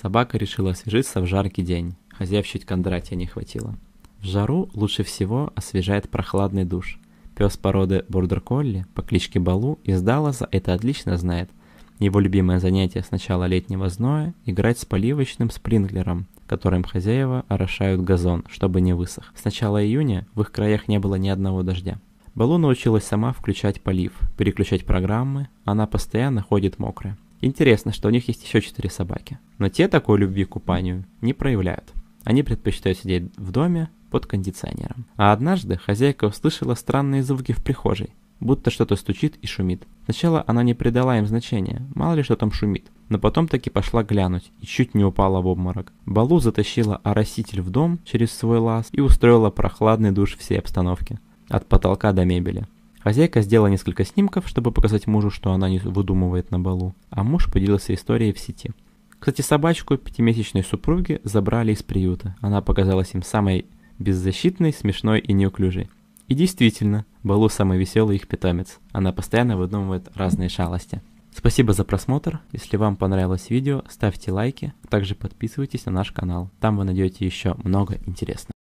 Собака решила освежиться в жаркий день. Хозяев чуть Кондратия не хватило. В жару лучше всего освежает прохладный душ. Пес породы бордер-колли по кличке Балу из Далласа это отлично знает. Его любимое занятие с начала летнего зноя – играть с поливочным спринглером, которым хозяева орошают газон, чтобы не высох. С начала июня в их краях не было ни одного дождя. Балу научилась сама включать полив, переключать программы, она постоянно ходит мокрая. Интересно, что у них есть еще четыре собаки, но те такой любви к купанию не проявляют. Они предпочитают сидеть в доме под кондиционером. А однажды хозяйка услышала странные звуки в прихожей, будто что-то стучит и шумит. Сначала она не придала им значения, мало ли что там шумит, но потом таки пошла глянуть и чуть не упала в обморок. Балу затащила ороситель в дом через свой лаз и устроила прохладный душ всей обстановки, от потолка до мебели. Хозяйка сделала несколько снимков, чтобы показать мужу, что она не выдумывает на балу, а муж поделился историей в сети. Кстати, собачку пятимесячной супруги забрали из приюта. Она показалась им самой беззащитной, смешной и неуклюжей. И действительно, Балу самый веселый их питомец. Она постоянно выдумывает разные шалости. Спасибо за просмотр. Если вам понравилось видео, ставьте лайки, а также подписывайтесь на наш канал. Там вы найдете еще много интересного.